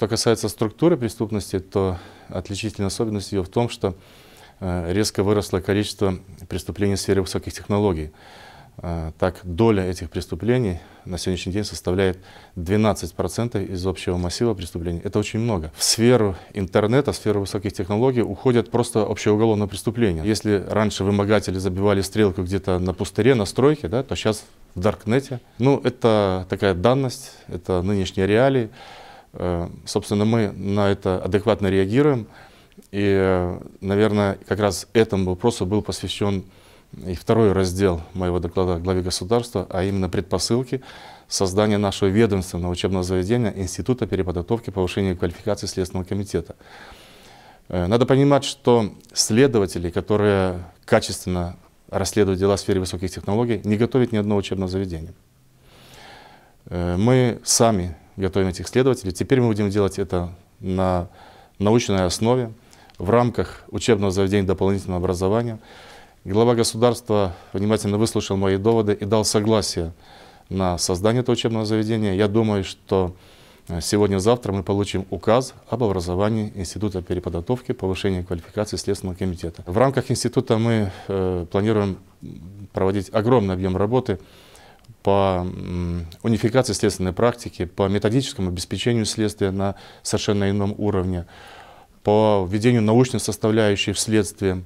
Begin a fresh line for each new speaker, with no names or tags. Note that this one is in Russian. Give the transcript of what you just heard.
Что касается структуры преступности, то отличительная особенность ее в том, что э, резко выросло количество преступлений в сфере высоких технологий. Э, так, доля этих преступлений на сегодняшний день составляет 12% из общего массива преступлений. Это очень много. В сферу интернета, в сферу высоких технологий уходят просто общеуголовные преступления. Если раньше вымогатели забивали стрелку где-то на пустыре, на стройке, да, то сейчас в Даркнете. Ну, это такая данность, это нынешние реалии. Э, собственно, мы на это адекватно реагируем. И, э, наверное, как раз этому вопросу был посвящен и второй раздел моего доклада главе государства, а именно предпосылки создания нашего ведомственного учебного заведения Института переподготовки повышения квалификации Следственного комитета. Э, надо понимать, что следователи, которые качественно расследуют дела в сфере высоких технологий, не готовят ни одно учебное заведение. Мы сами готовим этих исследователей. Теперь мы будем делать это на научной основе в рамках учебного заведения дополнительного образования. Глава государства внимательно выслушал мои доводы и дал согласие на создание этого учебного заведения. Я думаю, что э, сегодня-завтра мы получим указ об образовании Института переподготовки, повышения квалификации Следственного комитета. В рамках института мы э, планируем проводить огромный объем работы по унификации следственной практики, по методическому обеспечению следствия на совершенно ином уровне, по введению научной составляющей в следствие.